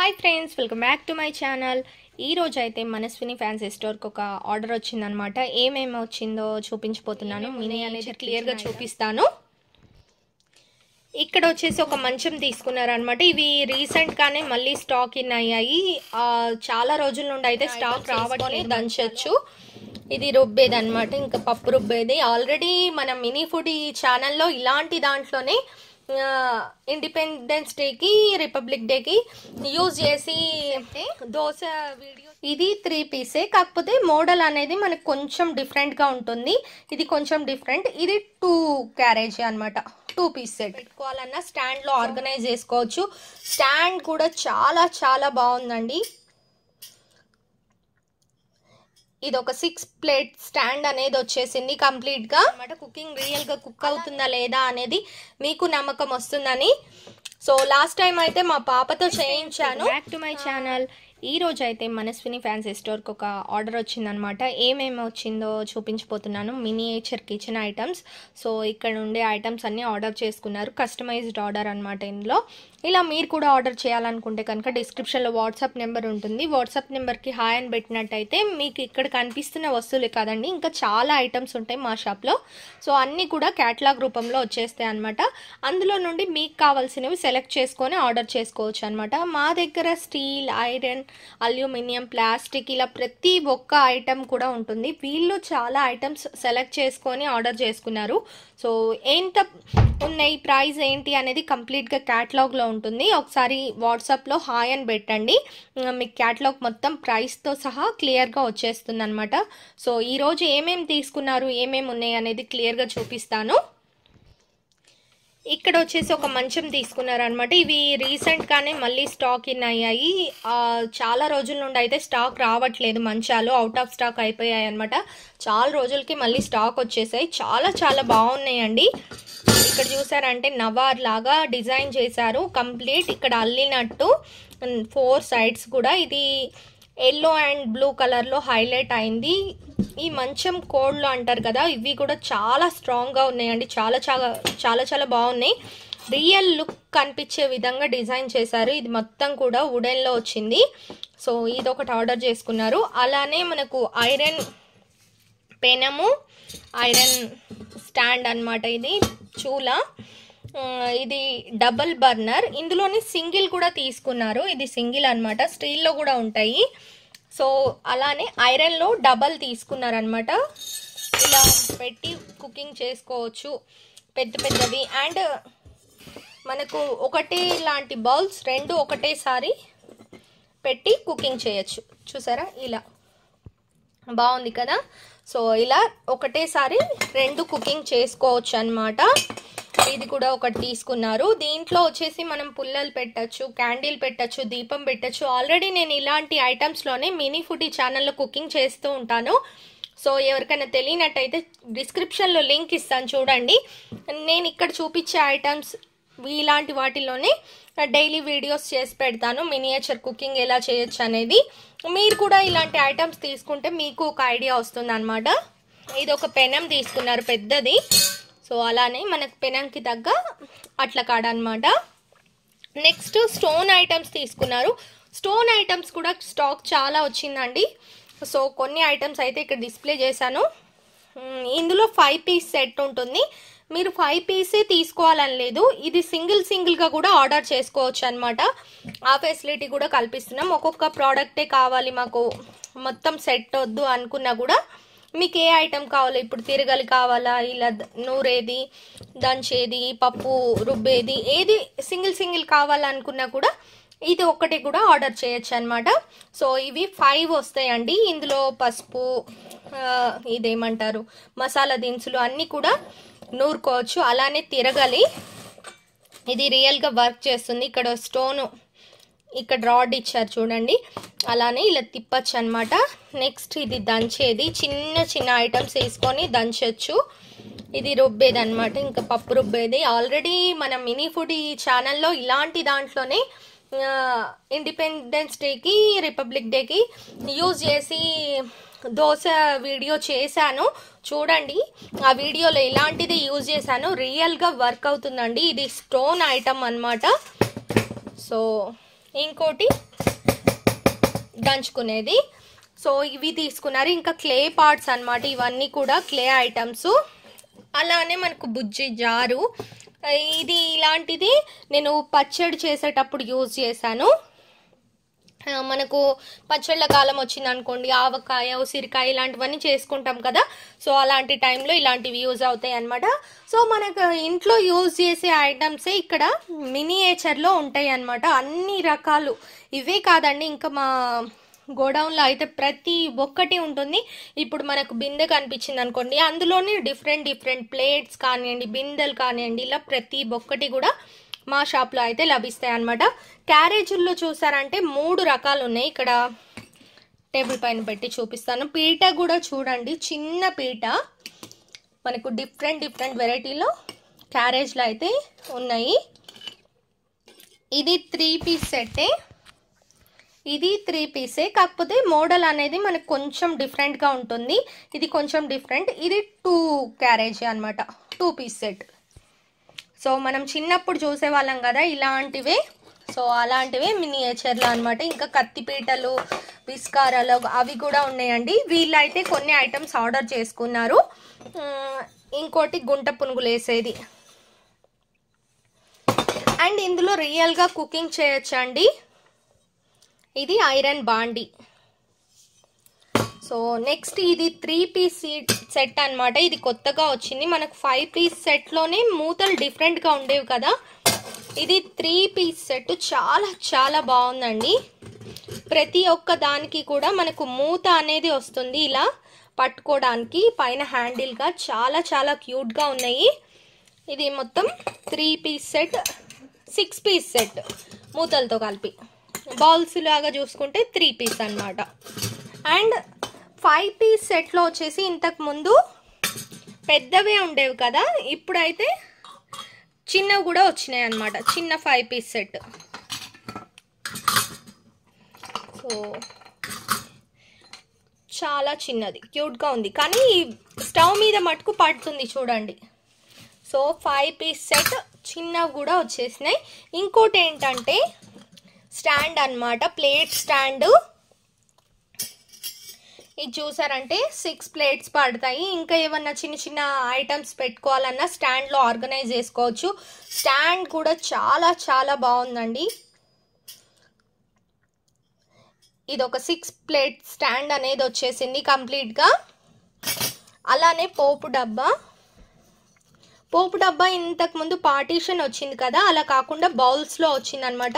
hi friends welcome back to my channel రోజు అయితే Manaswini fancy స్టోర్కి ఒక ఆర్డర్ వచ్చిందనమాట ఏమేమి వచ్చిందో చూపించిపోతున్నాను మినీ అనేది క్లియర్గా చూపిస్తాను ఇక్కడ వచ్చేసి ఒక మంచం తీసుకున్నారనమాట ఇవి రీసెంట్గానే మళ్ళీ స్టాక్ ఇన్ అయ్యాయి చాలా రోజుల నుండి అయితే స్టాక్ రావట్లేదు దంచచ్చు ఇది రుబ్బేది అనమాట ఇంకా పప్పు రుబ్బేది ఆల్రెడీ మన మినీ ఫుడ్ ఈ ఛానల్లో ఇలాంటి దాంట్లోనే ఇండిపెండెన్స్ డేకి రిపబ్లిక్ డేకి యూజ్ చేసి దోశ వీడియో ఇది త్రీ పీసే కాకపోతే మోడల్ అనేది మనకు కొంచెం డిఫరెంట్గా ఉంటుంది ఇది కొంచెం డిఫరెంట్ ఇది టూ క్యారేజీ అనమాట టూ పీస్ సెట్ పెట్టుకోవాలన్నా స్టాండ్లో ఆర్గనైజ్ చేసుకోవచ్చు స్టాండ్ కూడా చాలా చాలా బాగుందండి ఇది ఒక సిక్స్ ప్లేట్ స్టాండ్ అనేది వచ్చేసింది కంప్లీట్గా అనమాట కుకింగ్ రియల్గా కుక్ అవుతుందా లేదా అనేది మీకు నమ్మకం వస్తుందని సో లాస్ట్ టైం అయితే మా పాపతో చేయించాను బ్యాక్ టు మై ఛానల్ ఈ రోజు అయితే మనస్విని ఫ్యాన్సీ స్టోర్కి ఒక ఆర్డర్ వచ్చిందనమాట ఏమేమి వచ్చిందో చూపించిపోతున్నాను మినియేచర్ కిచెన్ ఐటమ్స్ సో ఇక్కడ ఉండే ఐటమ్స్ అన్నీ ఆర్డర్ చేసుకున్నారు కస్టమైజ్డ్ ఆర్డర్ అనమాట ఇందులో ఇలా మీరు కూడా ఆర్డర్ చేయాలనుకుంటే కనుక డిస్క్రిప్షన్లో వాట్సాప్ నెంబర్ ఉంటుంది వాట్సాప్ నెంబర్కి హాయ్ అని పెట్టినట్టయితే మీకు ఇక్కడ కనిపిస్తున్న వస్తువులే కాదండి ఇంకా చాలా ఐటమ్స్ ఉంటాయి మా షాప్లో సో అన్నీ కూడా క్యాటలాగ్ రూపంలో వచ్చేస్తాయి అనమాట అందులో నుండి మీకు కావాల్సినవి సెలెక్ట్ చేసుకొని ఆర్డర్ చేసుకోవచ్చు అనమాట మా దగ్గర స్టీల్ ఐరన్ అల్యూమినియం ప్లాస్టిక్ ఇలా ప్రతి ఒక్క ఐటమ్ కూడా ఉంటుంది వీళ్ళు చాలా ఐటమ్స్ సెలెక్ట్ చేసుకొని ఆర్డర్ చేసుకున్నారు సో ఎంత ఉన్నాయి ప్రైస్ ఏంటి అనేది కంప్లీట్గా క్యాటలాగ్లో ఉంటుంది ఒకసారి వాట్సాప్లో హాయ్ అని పెట్టండి మీకు క్యాటలాగ్ మొత్తం ప్రైస్తో సహా క్లియర్గా వచ్చేస్తుంది అనమాట సో ఈరోజు ఏమేమి తీసుకున్నారు ఏమేమి ఉన్నాయి అనేది క్లియర్గా చూపిస్తాను ఇక్కడ వచ్చేసి ఒక మంచం తీసుకున్నారనమాట ఇవి రీసెంట్గానే మళ్ళీ స్టాక్ ఇన్ అయ్యాయి చాలా రోజుల నుండి అయితే స్టాక్ రావట్లేదు మంచాలు అవుట్ ఆఫ్ స్టాక్ అయిపోయాయి అనమాట చాలా రోజులకి మళ్ళీ స్టాక్ వచ్చేసాయి చాలా చాలా బాగున్నాయండి ఇక్కడ చూసారంటే నవార్ లాగా డిజైన్ చేశారు కంప్లీట్ ఇక్కడ అల్లినట్టు ఫోర్ సైడ్స్ కూడా ఇది ఎల్లో అండ్ బ్లూ కలర్లో హైలైట్ అయింది ఈ మంచం కోళ్ళు అంటారు కదా ఇవి కూడా చాలా స్ట్రాంగ్గా ఉన్నాయండి చాలా చాలా చాలా చాలా బాగున్నాయి రియల్ లుక్ కనిపించే విధంగా డిజైన్ చేశారు ఇది మొత్తం కూడా వుడెన్లో వచ్చింది సో ఇది ఒకటి ఆర్డర్ చేసుకున్నారు అలానే మనకు ఐరన్ పెనము ఐరన్ స్టాండ్ అనమాట ఇది చూల ఇది డబల్ బర్నర్ ఇందులోని సింగిల్ కూడా తీసుకున్నారు ఇది సింగిల్ అనమాట స్టీల్లో కూడా ఉంటాయి సో అలానే ఐరన్లో డబల్ తీసుకున్నారనమాట ఇలా పెట్టి కుకింగ్ చేసుకోవచ్చు పెద్ద పెద్దవి అండ్ మనకు ఒకటే లాంటి బౌల్స్ రెండు ఒకటేసారి పెట్టి కుకింగ్ చేయొచ్చు చూసారా ఇలా బాగుంది కదా సో ఇలా ఒకటేసారి రెండు కుకింగ్ చేసుకోవచ్చు అనమాట ఇది కూడా ఒకటి తీసుకున్నారు దీంట్లో వచ్చేసి మనం పుల్లలు పెట్టచ్చు క్యాండిల్ పెట్టచ్చు దీపం పెట్టచ్చు ఆల్రెడీ నేను ఇలాంటి ఐటమ్స్లోనే మినీ ఫుడీ ఛానల్లో కుకింగ్ చేస్తూ ఉంటాను సో ఎవరికైనా తెలియనట్టయితే డిస్క్రిప్షన్లో లింక్ ఇస్తాను చూడండి నేను ఇక్కడ చూపించే ఐటమ్స్ ఇలాంటి వాటిలోనే డైలీ వీడియోస్ చేసి పెడతాను మినియేచర్ కుకింగ్ ఎలా చేయొచ్చు అనేది మీరు కూడా ఇలాంటి ఐటమ్స్ తీసుకుంటే మీకు ఒక ఐడియా వస్తుంది అనమాట ఇది ఒక పెనం తీసుకున్నారు పెద్దది సో అలానే మనకు పెనంకి తగ్గ అట్ల కాడ అనమాట నెక్స్ట్ స్టోన్ ఐటమ్స్ తీసుకున్నారు స్టోన్ ఐటమ్స్ కూడా స్టాక్ చాలా వచ్చిందండి సో కొన్ని ఐటమ్స్ అయితే ఇక్కడ డిస్ప్లే చేశాను ఇందులో ఫైవ్ పీస్ సెట్ ఉంటుంది మీరు ఫైవ్ పీసే తీసుకోవాలని లేదు ఇది సింగిల్ సింగిల్గా కూడా ఆర్డర్ చేసుకోవచ్చు అనమాట ఆ ఫెసిలిటీ కూడా కల్పిస్తున్నాం ఒక్కొక్క ప్రోడక్టే కావాలి మాకు మొత్తం సెట్ వద్దు అనుకున్నా కూడా మీకు ఏ ఐటెం కావాలి ఇప్పుడు తిరగలి కావాలా ఇలా నూరేది దంచేది పప్పు రుబ్బేది ఏది సింగిల్ సింగిల్ కావాలనుకున్నా కూడా ఇది ఒక్కటి కూడా ఆర్డర్ చేయొచ్చు అనమాట సో ఇవి ఫైవ్ వస్తాయండి ఇందులో పసుపు ఇదేమంటారు మసాలా దినుసులు అన్నీ కూడా నూరుకోవచ్చు అలానే తిరగలి ఇది రియల్గా వర్క్ చేస్తుంది ఇక్కడ స్టోను ఇక్కడ రాడ్ ఇచ్చారు చూడండి అలానే ఇలా తిప్పచ్చు అనమాట నెక్స్ట్ ఇది దంచేది చిన్న చిన్న ఐటమ్స్ వేసుకొని దంచచ్చు ఇది రుబ్బేది అనమాట ఇంకా పప్పు రుబ్బేది ఆల్రెడీ మన మినీ ఫుడ్ ఈ ఛానల్లో ఇలాంటి దాంట్లోనే ఇండిపెండెన్స్ డేకి రిపబ్లిక్ డేకి యూజ్ చేసి దోశ వీడియో చేశాను చూడండి ఆ వీడియోలో ఇలాంటిది యూజ్ చేశాను రియల్గా వర్క్ అవుతుందండి ఇది స్టోన్ ఐటమ్ అనమాట సో ఇంకోటి దంచుకునేది సో ఇవి తీసుకున్నారు ఇంకా క్లే పార్ట్స్ అనమాట ఇవన్నీ కూడా క్లే ఐటమ్స్ అలానే మనకు బుజ్జి జారు ఇది ఇలాంటిది నేను పచ్చడి చేసేటప్పుడు యూజ్ చేశాను మనకు పచ్చళ్ళ కాలం వచ్చింది అనుకోండి ఆవకాయ ఉసిరికాయ ఇలాంటివన్నీ చేసుకుంటాం కదా సో అలాంటి టైంలో ఇలాంటివి యూజ్ అవుతాయి అనమాట సో మనకు ఇంట్లో యూజ్ చేసే ఐటమ్సే ఇక్కడ మినియేచర్లో ఉంటాయి అనమాట అన్ని రకాలు ఇవే కాదండి ఇంకా మా గోడౌన్లో అయితే ప్రతి ఒక్కటి ఉంటుంది ఇప్పుడు మనకు బిందె కనిపించింది అనుకోండి అందులోనే డిఫరెంట్ డిఫరెంట్ ప్లేట్స్ కానివ్వండి బిందెలు కానివ్వండి ఇలా ప్రతి ఒక్కటి కూడా మా షాప్లో అయితే లభిస్తాయి అనమాట క్యారేజీల్లో చూసారంటే మూడు రకాలు ఉన్నాయి ఇక్కడ టేబుల్ పైన పెట్టి చూపిస్తాను పీట కూడా చూడండి చిన్న పీట మనకు డిఫరెంట్ డిఫరెంట్ వెరైటీలో క్యారేజ్లు అయితే ఉన్నాయి ఇది త్రీ పీస్ సెట్టే ఇది త్రీ పీసే కాకపోతే మోడల్ అనేది మనకు కొంచెం డిఫరెంట్గా ఉంటుంది ఇది కొంచెం డిఫరెంట్ ఇది టూ క్యారేజీ అనమాట టూ పీస్ సెట్ సో మనం చిన్నప్పుడు చూసేవాళ్ళం కదా ఇలాంటివే సో అలాంటివే మినియేచర్లు అనమాట ఇంకా కత్తిపీటలు విస్కారాలు అవి కూడా ఉన్నాయండి వీళ్ళైతే కొన్ని ఐటమ్స్ ఆర్డర్ చేసుకున్నారు ఇంకోటి గుంట పునుగులు వేసేది అండ్ ఇందులో రియల్గా కుకింగ్ చేయొచ్చండి ఇది ఐరన్ బాండీ సో నెక్స్ట్ ఇది త్రీ పీస్ సెట్ అనమాట ఇది కొత్తగా వచ్చింది మనకు ఫైవ్ పీస్ సెట్లోనే మూతలు డిఫరెంట్గా ఉండేవి కదా ఇది త్రీ పీస్ సెట్ చాలా చాలా బాగుందండి ప్రతి ఒక్క దానికి కూడా మనకు మూత అనేది వస్తుంది ఇలా పట్టుకోవడానికి పైన హ్యాండిల్గా చాలా చాలా క్యూట్గా ఉన్నాయి ఇది మొత్తం three piece set six piece set మూతలతో కలిపి బౌల్స్ లాగా చూసుకుంటే త్రీ పీస్ అనమాట అండ్ ఫైవ్ పీస్ సెట్లో వచ్చేసి ఇంతకు ముందు పెద్దవే ఉండేవి కదా ఇప్పుడైతే చిన్నవి కూడా వచ్చినాయి అనమాట చిన్న ఫైవ్ పీస్ సెట్ సో చాలా చిన్నది క్యూట్గా ఉంది కానీ స్టవ్ మీద మటుకు పడుతుంది చూడండి సో ఫైవ్ పీస్ సెట్ చిన్నవి కూడా వచ్చేసినాయి ఇంకోటి ఏంటంటే స్టాండ్ అనమాట ప్లేట్ స్టాండ్ ఇది చూసారంటే సిక్స్ ప్లేట్స్ పడతాయి ఇంకా ఏమన్నా చిన్న చిన్న ఐటమ్స్ పెట్టుకోవాలన్నా స్టాండ్లో ఆర్గనైజ్ చేసుకోవచ్చు స్టాండ్ కూడా చాలా చాలా బాగుందండి ఇది ఒక సిక్స్ ప్లేట్ స్టాండ్ అనేది వచ్చేసింది కంప్లీట్గా అలానే పోపు డబ్బా పోపు డబ్బా ఇంతకుముందు పార్టీషన్ వచ్చింది కదా అలా కాకుండా బౌల్స్లో వచ్చిందనమాట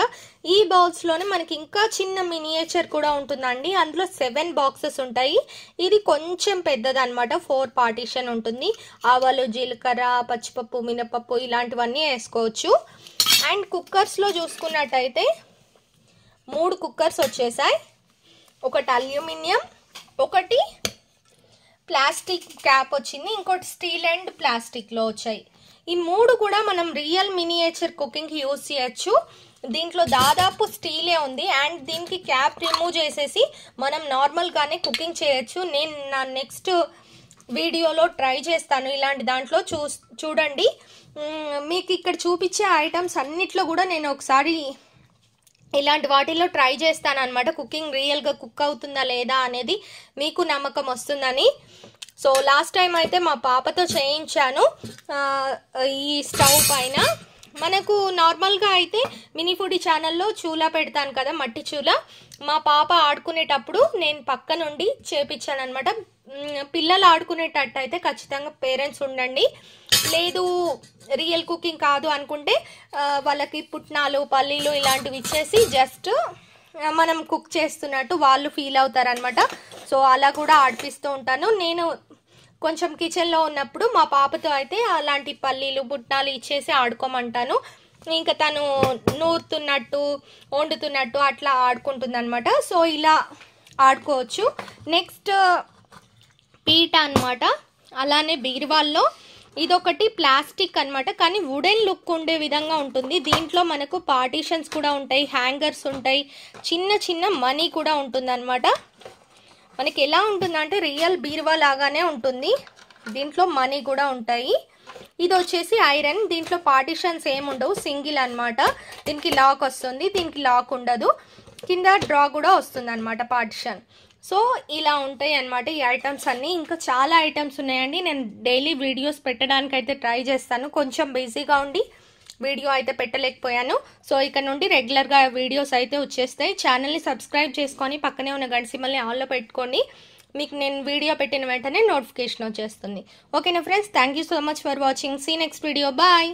ఈ బౌల్స్లోనే మనకి ఇంకా చిన్న మినియేచర్ కూడా ఉంటుందండి అందులో సెవెన్ బాక్సెస్ ఉంటాయి ఇది కొంచెం పెద్దదనమాట ఫోర్ పార్టీషన్ ఉంటుంది ఆవాలు జీలకర్ర పచ్చిపప్పు మినపప్పు ఇలాంటివన్నీ వేసుకోవచ్చు అండ్ కుక్కర్స్లో చూసుకున్నట్టయితే మూడు కుక్కర్స్ వచ్చేసాయి ఒకటి అల్యూమినియం ఒకటి ప్లాస్టిక్ క్యాప్ వచ్చింది ఇంకోటి స్టీల్ అండ్ ప్లాస్టిక్లో వచ్చాయి ఈ మూడు కూడా మనం రియల్ మినియేచర్ కుకింగ్కి యూజ్ చేయొచ్చు దీంట్లో దాదాపు స్టీలే ఉంది అండ్ దీనికి క్యాప్ రిమూవ్ చేసేసి మనం నార్మల్గానే కుకింగ్ చేయొచ్చు నేను నా నెక్స్ట్ వీడియోలో ట్రై చేస్తాను ఇలాంటి దాంట్లో చూ చూడండి మీకు ఇక్కడ చూపించే ఐటమ్స్ అన్నిట్లో కూడా నేను ఒకసారి ఇలాంటి వాటిల్లో ట్రై చేస్తానమాట కుకింగ్ రియల్గా కుక్ అవుతుందా లేదా అనేది మీకు నమ్మకం వస్తుందని సో లాస్ట్ టైం అయితే మా పాపతో చేయించాను ఈ స్టవ్ పైన మనకు నార్మల్గా అయితే మినీ ఫుడీ ఛానల్లో చూలా పెడతాను కదా మట్టి చూలా మా పాప ఆడుకునేటప్పుడు నేను పక్కనుండి చేపించాను అనమాట పిల్లలు ఆడుకునేటట్టు అయితే ఖచ్చితంగా పేరెంట్స్ ఉండండి లేదు రియల్ కుకింగ్ కాదు అనుకుంటే వాళ్ళకి పుట్నాలు పల్లీలు ఇలాంటివి ఇచ్చేసి జస్ట్ మనం కుక్ చేస్తున్నట్టు వాళ్ళు ఫీల్ అవుతారనమాట సో అలా కూడా ఆడిపిస్తూ ఉంటాను నేను కొంచెం కిచెన్లో ఉన్నప్పుడు మా పాపతో అయితే అలాంటి పల్లీలు పుట్నాలు ఇచ్చేసి ఆడుకోమంటాను ఇంకా తను నూరుతున్నట్టు వండుతున్నట్టు అట్లా ఆడుకుంటుంది సో ఇలా ఆడుకోవచ్చు నెక్స్ట్ పీట అనమాట అలానే బీరువాల్లో ఇదొకటి ప్లాస్టిక్ అనమాట కానీ వుడెన్ లుక్ ఉండే విధంగా ఉంటుంది దీంట్లో మనకు పార్టీషన్స్ కూడా ఉంటాయి హ్యాంగర్స్ ఉంటాయి చిన్న చిన్న మనీ కూడా ఉంటుంది అనమాట మనకి ఎలా ఉంటుందంటే రియల్ బీరువా లాగానే ఉంటుంది దీంట్లో మనీ కూడా ఉంటాయి ఇది వచ్చేసి ఐరన్ దీంట్లో పార్టీషన్స్ ఏముండవు సింగిల్ అనమాట దీనికి లాక్ వస్తుంది దీనికి లాక్ ఉండదు కింద డ్రా కూడా వస్తుంది అనమాట పార్టీషన్ సో ఇలా ఉంటాయి అనమాట ఈ ఐటమ్స్ అన్నీ ఇంకా చాలా ఐటమ్స్ ఉన్నాయండి నేను డైలీ వీడియోస్ పెట్టడానికి అయితే ట్రై చేస్తాను కొంచెం బిజీగా ఉండి వీడియో అయితే పెట్టలేకపోయాను సో ఇక్కడ నుండి రెగ్యులర్గా వీడియోస్ అయితే వచ్చేస్తాయి ఛానల్ని సబ్స్క్రైబ్ చేసుకొని పక్కనే ఉన్న గడిసిమల్ని ఆన్లో పెట్టుకోండి మీకు నేను వీడియో పెట్టిన వెంటనే నోటిఫికేషన్ వచ్చేస్తుంది ఓకేనా friends thank so much for watching see next video bye